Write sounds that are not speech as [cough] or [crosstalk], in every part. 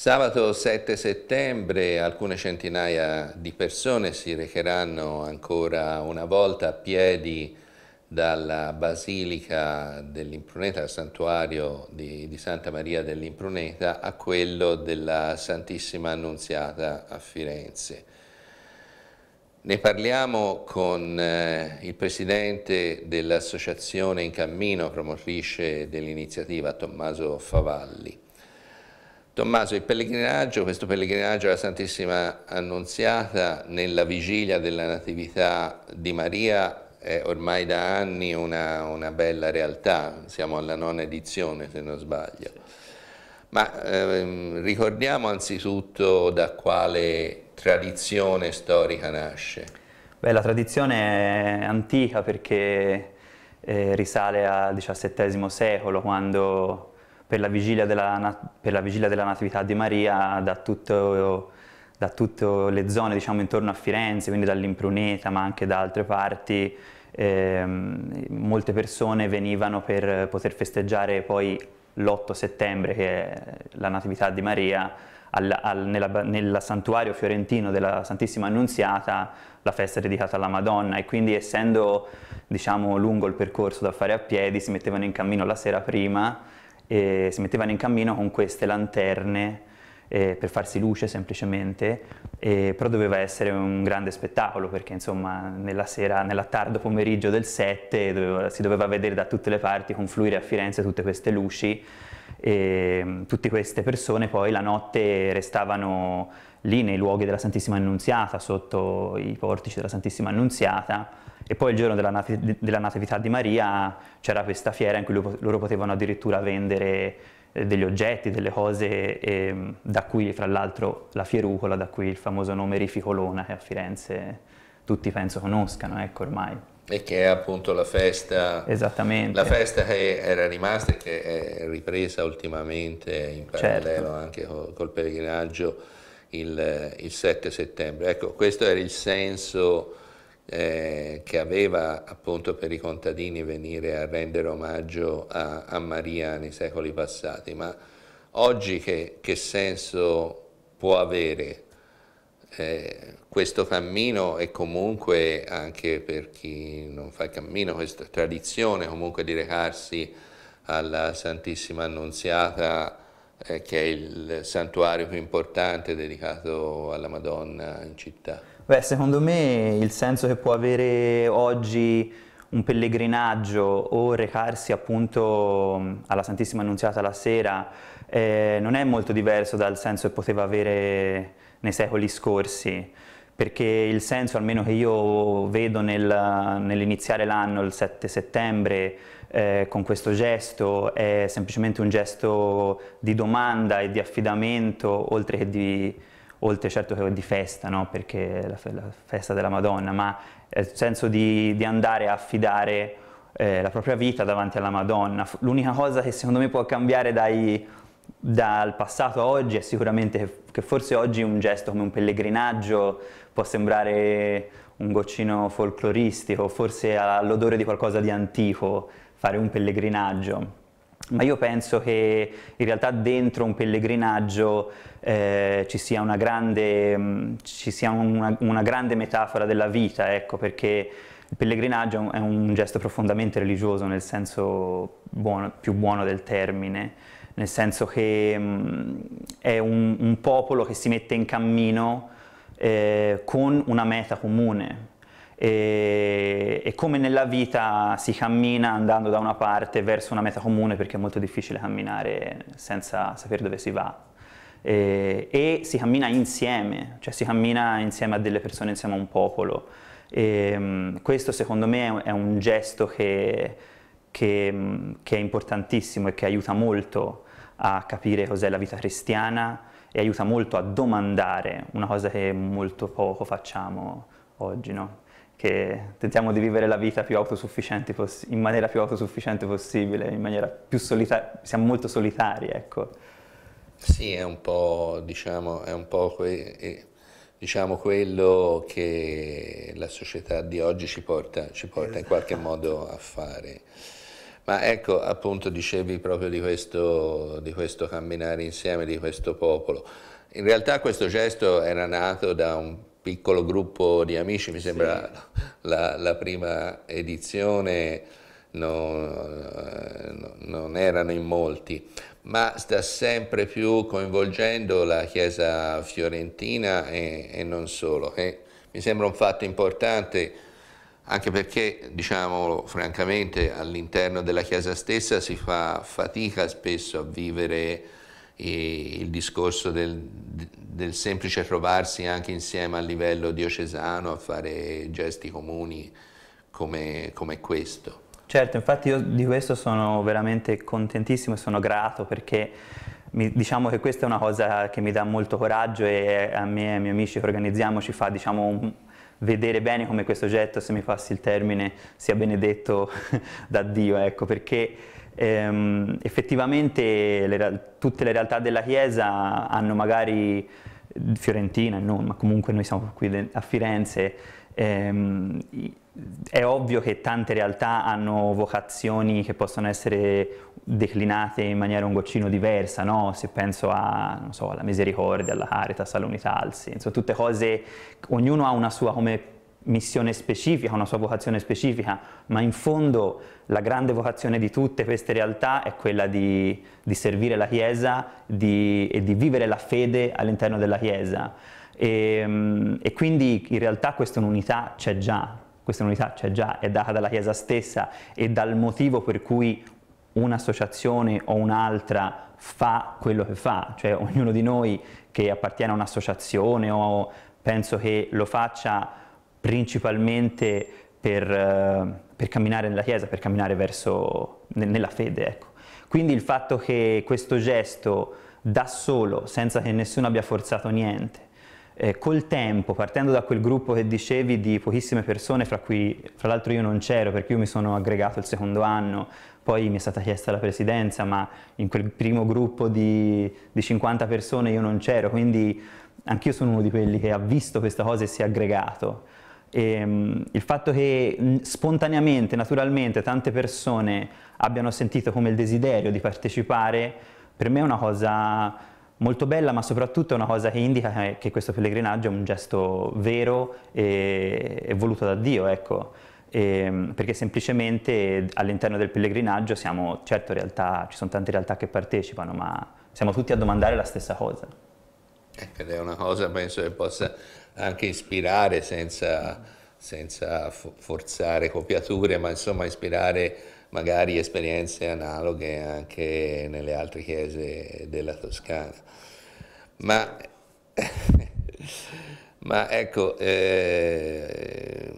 Sabato 7 settembre alcune centinaia di persone si recheranno ancora una volta a piedi dalla Basilica dell'Impruneta, al santuario di, di Santa Maria dell'Impruneta, a quello della Santissima Annunziata a Firenze. Ne parliamo con eh, il presidente dell'Associazione In Cammino, promotrice dell'iniziativa, Tommaso Favalli. Tommaso, il pellegrinaggio, questo pellegrinaggio alla Santissima Annunziata nella vigilia della Natività di Maria è ormai da anni una, una bella realtà, siamo alla nona edizione se non sbaglio. Ma ehm, ricordiamo anzitutto da quale tradizione storica nasce. Beh, la tradizione è antica perché eh, risale al XVII secolo quando per la vigilia della, per la vigilia della Natività di Maria da, tutto, da tutte le zone diciamo, intorno a Firenze, quindi dall'Impruneta ma anche da altre parti, eh, molte persone venivano per poter festeggiare poi l'8 settembre che è la Natività di Maria al, al, nella, nel santuario fiorentino della Santissima Annunziata la festa dedicata alla Madonna e quindi essendo diciamo, lungo il percorso da fare a piedi si mettevano in cammino la sera prima e si mettevano in cammino con queste lanterne eh, per farsi luce semplicemente, eh, però doveva essere un grande spettacolo perché insomma nella sera, nella tardo pomeriggio del 7 doveva, si doveva vedere da tutte le parti confluire a Firenze tutte queste luci e mm, tutte queste persone poi la notte restavano lì nei luoghi della Santissima Annunziata, sotto i portici della Santissima Annunziata e poi il giorno della, nat della Natività di Maria c'era questa fiera in cui loro potevano addirittura vendere eh, degli oggetti, delle cose, eh, da cui fra l'altro la Fierucola, da cui il famoso nome Rificolona che a Firenze tutti penso conoscano, ecco ormai. E che è appunto la festa. Esattamente. La festa che era rimasta e che è ripresa ultimamente in certo. parallelo certo. anche col, col pellegrinaggio il, il, 7 settembre. Ecco, questo era il senso eh, che aveva appunto per i contadini venire a rendere omaggio a, a Maria nei secoli passati, ma oggi che, che senso può avere eh, questo cammino e comunque anche per chi non fa il cammino, questa tradizione comunque di recarsi alla Santissima Annunziata eh, che è il santuario più importante dedicato alla Madonna in città. Beh, secondo me il senso che può avere oggi un pellegrinaggio o recarsi appunto alla Santissima Annunziata la sera eh, non è molto diverso dal senso che poteva avere nei secoli scorsi, perché il senso, almeno che io vedo nel, nell'iniziare l'anno, il 7 settembre, eh, con questo gesto, è semplicemente un gesto di domanda e di affidamento, oltre che di, oltre certo che di festa, no? perché è la, la, festa della Madonna, ma è eh, il senso di, di andare a affidare eh, la propria vita davanti alla Madonna. L'unica cosa che secondo me può cambiare dai dal passato a oggi è sicuramente che forse oggi un gesto come un pellegrinaggio può sembrare un goccino folcloristico, forse all'odore di qualcosa di antico fare un pellegrinaggio, ma io penso che in realtà dentro un pellegrinaggio eh, ci sia, una grande, mm, ci sia una, una grande, metafora della vita, ecco, perché il pellegrinaggio è un, è un gesto profondamente religioso nel senso buono, più buono del termine nel senso che mh, mm, è un, un, popolo che si mette in cammino eh, con una meta comune. E, e, come nella vita si cammina andando da una parte verso una meta comune perché è molto difficile camminare senza sapere dove si va. E, e si cammina insieme, cioè si cammina insieme a delle persone, insieme a un popolo. E, mh, mm, questo secondo me è un, è un gesto che, che, mm, che, è importantissimo e che aiuta molto a capire cos'è la vita cristiana e aiuta molto a domandare, una cosa che molto poco facciamo oggi, no? che tentiamo di vivere la vita poss- in maniera più autosufficiente possibile, in maniera più solitaria, siamo molto solitari, ecco. Sì, è un po', diciamo, è un po que- eh, diciamo quello che la società di oggi ci porta, ci porta esatto. in qualche esatto. modo a fare. Ma ecco appunto dicevi proprio di questo, di questo camminare insieme, di questo popolo. In realtà questo gesto era nato da un piccolo gruppo di amici, mi sembra sì. la, la, prima edizione non, non, erano in molti, ma sta sempre più coinvolgendo la Chiesa fiorentina e, e non solo. E mi sembra un fatto importante anche perché, diciamolo francamente, all'interno della Chiesa stessa si fa fatica spesso a vivere eh, il discorso del, del, semplice trovarsi anche insieme a livello diocesano a fare gesti comuni come, come, questo. Certo, infatti io di questo sono veramente contentissimo e sono grato perché mi, diciamo che questa è una cosa che mi dà molto coraggio e eh, a me e ai miei amici che organizziamo ci fa diciamo un, vedere bene come questo oggetto, se mi passi il termine, sia benedetto [laughs] da Dio, ecco, perché ehm, effettivamente le, tutte le realtà della Chiesa hanno magari, Fiorentina, no, ma comunque noi siamo qui a Firenze, ehm, è ovvio che tante realtà hanno vocazioni che possono essere declinate in maniera un goccino diversa, no? se penso a, so, alla misericordia, alla Caritas, all'Unità Alsi, insomma tutte cose, ognuno ha una sua come missione specifica, una sua vocazione specifica, ma in fondo la grande vocazione di tutte queste realtà è quella di, di servire la Chiesa di, e di vivere la fede all'interno della Chiesa. E, ehm, e quindi in realtà questa unità c'è già, questa unità c'è cioè già, è data dalla Chiesa stessa e dal motivo per cui un'associazione o un'altra fa quello che fa, cioè ognuno di noi che appartiene a un'associazione o penso che lo faccia principalmente per, eh, per camminare nella Chiesa, per camminare verso, nella fede. Ecco. Quindi il fatto che questo gesto da solo, senza che nessuno abbia forzato niente, eh, col tempo, partendo da quel gruppo che dicevi di pochissime persone, fra cui fra l'altro io non c'ero, perché io mi sono aggregato il secondo anno, poi mi è stata chiesta la presidenza, ma in quel primo gruppo di, di 50 persone io non c'ero, quindi anch'io sono uno di quelli che ha visto questa cosa e si è aggregato. E, um, il fatto che spontaneamente, naturalmente, tante persone abbiano sentito come il desiderio di partecipare, per me è una cosa molto bella, ma soprattutto è una cosa che indica che questo pellegrinaggio è un gesto vero e, voluto da Dio, ecco. E, ehm, perché semplicemente all'interno del pellegrinaggio siamo, certo realtà, ci sono tante realtà che partecipano, ma siamo tutti a domandare la stessa cosa. Ed è una cosa penso che possa anche ispirare senza, senza forzare copiature, ma insomma ispirare magari esperienze analoghe anche nelle altre chiese della Toscana. Ma, [laughs] ma ecco, eh,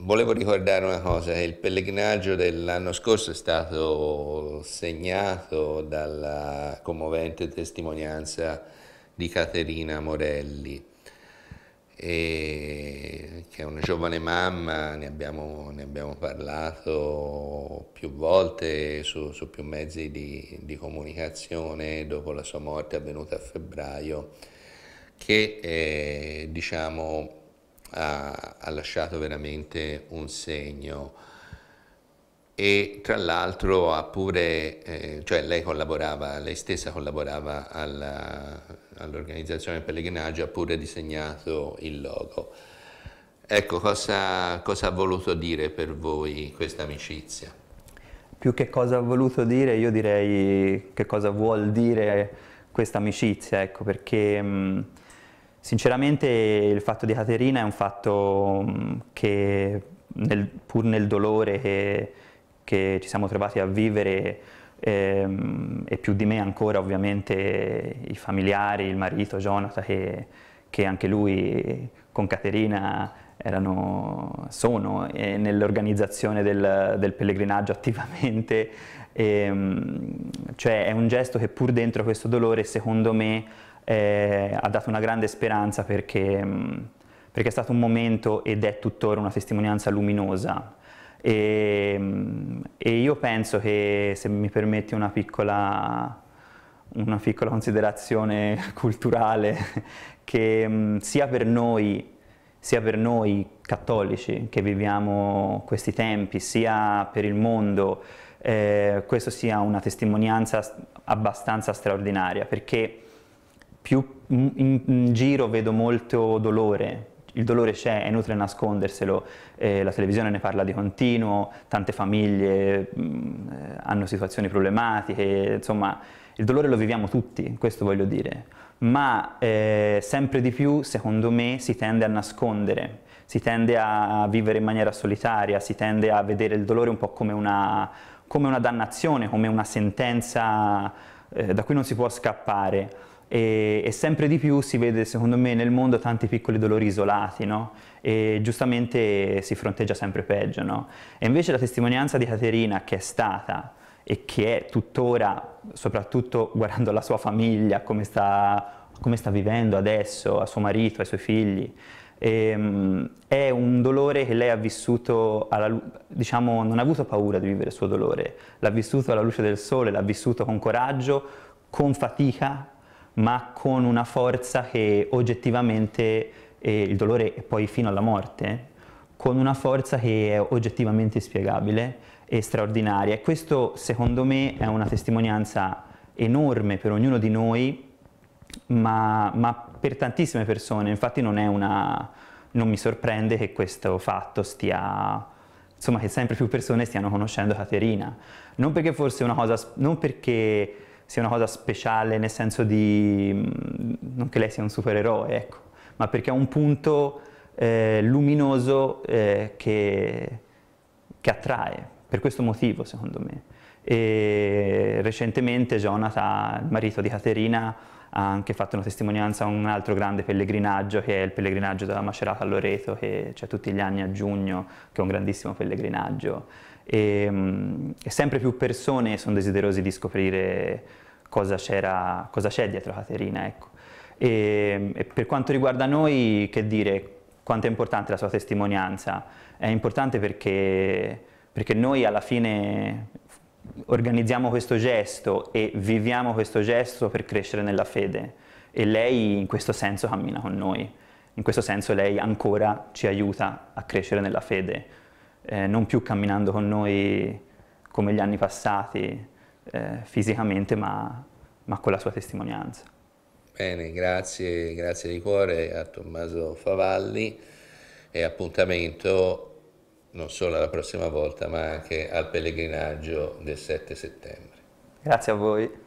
volevo ricordare una cosa, il pellegrinaggio dell'anno scorso è stato segnato dalla commovente testimonianza di Caterina Morelli e che è una giovane mamma, ne abbiamo, ne abbiamo parlato più volte su, su più mezzi di, di, comunicazione dopo la sua morte avvenuta a febbraio, che eh, diciamo, ha, ha, lasciato veramente un segno e tra l'altro ha pure, eh, cioè lei collaborava, lei stessa collaborava alla, all'organizzazione pellegrinaggio, ha pure disegnato il logo. Ecco, cosa, cosa ha voluto dire per voi questa amicizia? Più che cosa ha voluto dire, io direi che cosa vuol dire questa amicizia, ecco, perché mm, sinceramente il fatto di Caterina è un fatto mm, che nel, pur nel dolore che che ci siamo trovati a vivere ehm, e più di me ancora ovviamente i familiari, il marito Jonathan che, che anche lui con Caterina erano, sono eh, nell'organizzazione del, del, pellegrinaggio attivamente, e, ehm, cioè è un gesto che pur dentro questo dolore secondo me eh, ha dato una grande speranza perché, perché è stato un momento ed è tuttora una testimonianza luminosa e, ehm, e io penso che, se mi permetti una piccola, una piccola considerazione [laughs] culturale, [laughs] che mm, sia per noi sia per noi cattolici che viviamo questi tempi, sia per il mondo, eh, questo sia una testimonianza abbastanza straordinaria, perché più mm, in, in giro vedo molto dolore, il dolore c'è, è inutile nasconderselo, eh, la televisione ne parla di continuo, tante famiglie mh, mm, eh, hanno situazioni problematiche, insomma il dolore lo viviamo tutti, questo voglio dire, ma eh, sempre di più secondo me si tende a nascondere, si tende a vivere in maniera solitaria, si tende a vedere il dolore un po' come una, come una dannazione, come una sentenza eh, da cui non si può scappare. E, e, sempre di più si vede secondo me nel mondo tanti piccoli dolori isolati no? e giustamente si fronteggia sempre peggio no? e invece la testimonianza di Caterina che è stata e che è tuttora soprattutto guardando la sua famiglia come sta, come sta vivendo adesso a suo marito, ai suoi figli e, ehm, è un dolore che lei ha vissuto, alla, diciamo, non ha avuto paura di vivere il suo dolore, l'ha vissuto alla luce del sole, l'ha vissuto con coraggio, con fatica, ma con una forza che oggettivamente, eh, il dolore è poi fino alla morte, con una forza che è oggettivamente spiegabile e straordinaria. E questo secondo me è una testimonianza enorme per ognuno di noi, ma, ma per tantissime persone. Infatti non, una, non mi sorprende che questo fatto stia insomma che sempre più persone stiano conoscendo Caterina. Non perché fosse una cosa, non perché sia una cosa speciale nel senso di, non che lei sia un supereroe, ecco, ma perché ha un punto eh, luminoso eh, che, che, attrae, per questo motivo secondo me. E recentemente Jonathan, il marito di Caterina, ha anche fatto una testimonianza a un altro grande pellegrinaggio che è il pellegrinaggio della Macerata a Loreto che c'è tutti gli anni a giugno, che è un grandissimo pellegrinaggio e, e mm, sempre più persone sono desiderosi di scoprire cosa, c'è dietro Caterina. Ecco. E, e per quanto riguarda noi, che dire, quanto è importante la sua testimonianza? È importante perché, perché noi alla fine organizziamo questo gesto e viviamo questo gesto per crescere nella fede e lei in questo senso cammina con noi, in questo senso lei ancora ci aiuta a crescere nella fede, eh, non più camminando con noi come gli anni passati eh, fisicamente ma, ma con la sua testimonianza. Bene, grazie, grazie di cuore a Tommaso Favalli e appuntamento non solo alla prossima volta, ma anche al pellegrinaggio del 7 settembre. Grazie a voi.